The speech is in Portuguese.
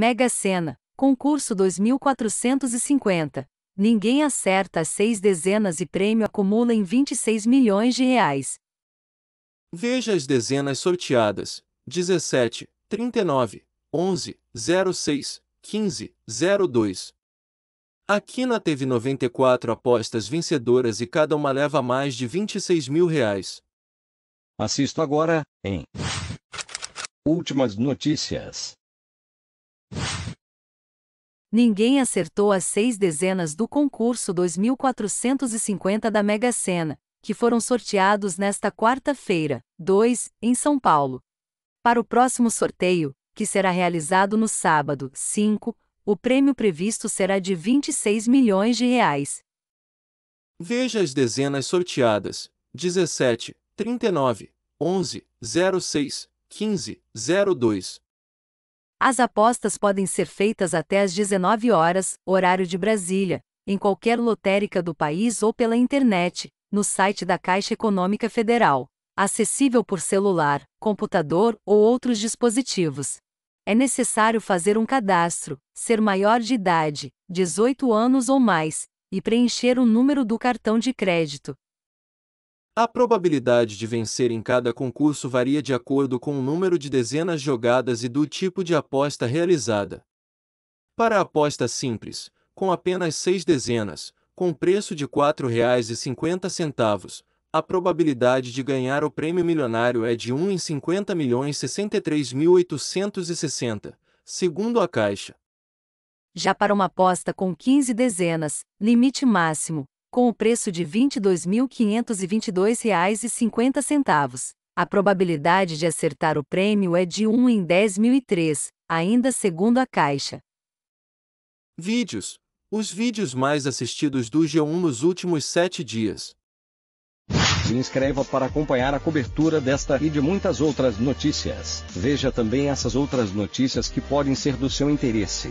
Mega Sena, concurso 2450. Ninguém acerta as seis dezenas e prêmio acumula em 26 milhões de reais. Veja as dezenas sorteadas: 17, 39, 11, 06, 15, 02. A Quina teve 94 apostas vencedoras e cada uma leva mais de 26 mil reais. Assisto agora, em Últimas notícias. Ninguém acertou as seis dezenas do concurso 2450 da Mega Sena, que foram sorteados nesta quarta-feira, 2, em São Paulo. Para o próximo sorteio, que será realizado no sábado, 5, o prêmio previsto será de 26 milhões de reais. Veja as dezenas sorteadas: 17, 39, 11, 06, 15, 02, as apostas podem ser feitas até às 19 horas, horário de Brasília, em qualquer lotérica do país ou pela internet, no site da Caixa Econômica Federal, acessível por celular, computador ou outros dispositivos. É necessário fazer um cadastro, ser maior de idade, 18 anos ou mais, e preencher o número do cartão de crédito, a probabilidade de vencer em cada concurso varia de acordo com o número de dezenas jogadas e do tipo de aposta realizada. Para a aposta simples, com apenas seis dezenas, com preço de R$ 4,50, a probabilidade de ganhar o prêmio milionário é de 1 em 50 milhões segundo a Caixa. Já para uma aposta com 15 dezenas, limite máximo, com o preço de R$ 22.522,50. A probabilidade de acertar o prêmio é de 1 em 10.003, ainda segundo a Caixa. Vídeos. Os vídeos mais assistidos do G1 nos últimos sete dias. Se inscreva para acompanhar a cobertura desta e de muitas outras notícias. Veja também essas outras notícias que podem ser do seu interesse.